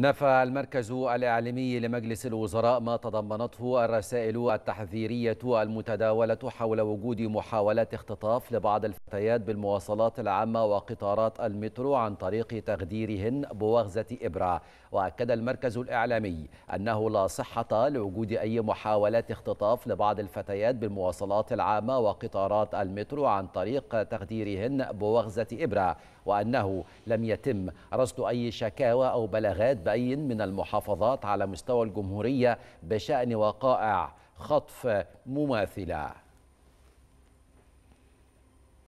نفى المركز الإعلامي لمجلس الوزراء ما تضمنته الرسائل التحذيرية المتداولة حول وجود محاولات اختطاف لبعض الفتيات بالمواصلات العامة وقطارات المترو عن طريق تغديرهن بوغزة إبرة وأكد المركز الإعلامي أنه لا صحة لوجود أي محاولات اختطاف لبعض الفتيات بالمواصلات العامة وقطارات المترو عن طريق تغديرهن بوغزة إبرة وأنه لم يتم رصد أي شكاوى أو بلاغات 40 من المحافظات على مستوى الجمهورية بشأن وقائع خطف مماثلة